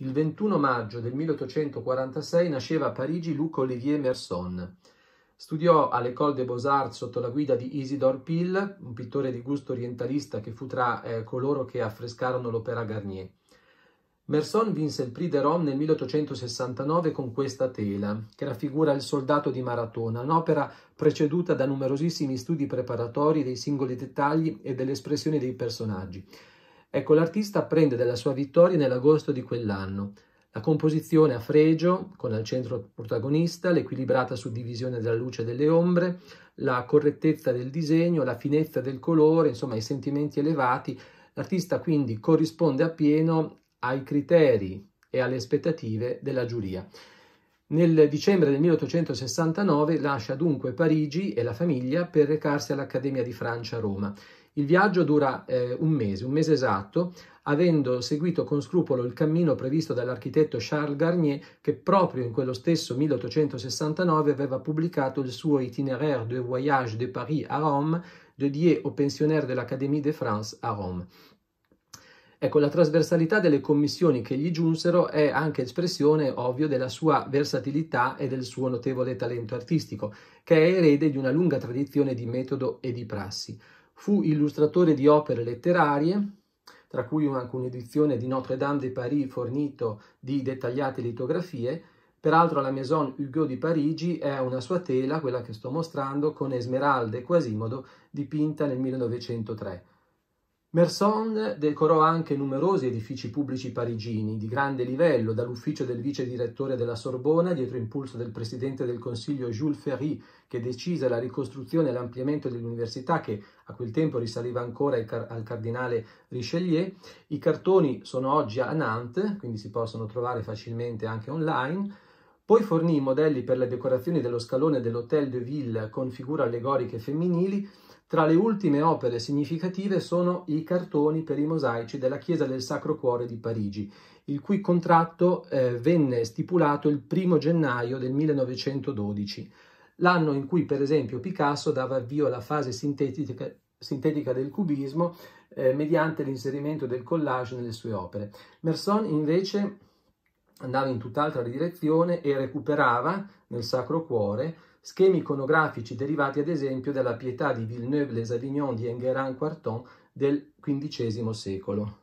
Il 21 maggio del 1846 nasceva a Parigi Luc Olivier Merson. Studiò all'École des Beaux-Arts sotto la guida di Isidore Pille, un pittore di gusto orientalista che fu tra eh, coloro che affrescarono l'opera Garnier. Merson vinse il Prix de Rome nel 1869 con questa tela, che raffigura il soldato di Maratona, un'opera preceduta da numerosissimi studi preparatori dei singoli dettagli e dell'espressione dei personaggi. Ecco, l'artista apprende della sua vittoria nell'agosto di quell'anno. La composizione a fregio, con al centro protagonista l'equilibrata suddivisione della luce e delle ombre, la correttezza del disegno, la finezza del colore, insomma i sentimenti elevati. L'artista quindi corrisponde appieno ai criteri e alle aspettative della giuria. Nel dicembre del 1869 lascia dunque Parigi e la famiglia per recarsi all'Accademia di Francia a Roma. Il viaggio dura eh, un mese, un mese esatto, avendo seguito con scrupolo il cammino previsto dall'architetto Charles Garnier, che proprio in quello stesso 1869 aveva pubblicato il suo Itinéraire de voyage de Paris à Rome, de au pensionnaire de l'Académie de France à Rome. Ecco, la trasversalità delle commissioni che gli giunsero è anche espressione, ovvio, della sua versatilità e del suo notevole talento artistico, che è erede di una lunga tradizione di metodo e di prassi. Fu illustratore di opere letterarie, tra cui anche un'edizione di Notre Dame de Paris fornito di dettagliate litografie. Peraltro la Maison Hugo di Parigi è una sua tela, quella che sto mostrando, con Esmeralda e Quasimodo, dipinta nel 1903. Mersonne decorò anche numerosi edifici pubblici parigini di grande livello, dall'ufficio del vice direttore della Sorbona, dietro impulso del presidente del Consiglio Jules Ferry, che decise la ricostruzione e l'ampliamento dell'università che a quel tempo risaliva ancora al cardinale Richelieu. I cartoni sono oggi a Nantes, quindi si possono trovare facilmente anche online. Poi fornì i modelli per le decorazioni dello scalone dell'Hôtel de Ville con figure allegoriche femminili. Tra le ultime opere significative sono i cartoni per i mosaici della Chiesa del Sacro Cuore di Parigi, il cui contratto eh, venne stipulato il 1 gennaio del 1912, l'anno in cui per esempio Picasso dava avvio alla fase sintetica, sintetica del cubismo eh, mediante l'inserimento del collage nelle sue opere. Merson invece andava in tutt'altra direzione e recuperava nel Sacro Cuore schemi iconografici derivati ad esempio dalla pietà di Villeneuve-les-Avignon di Enguerrand-Quarton del XV secolo.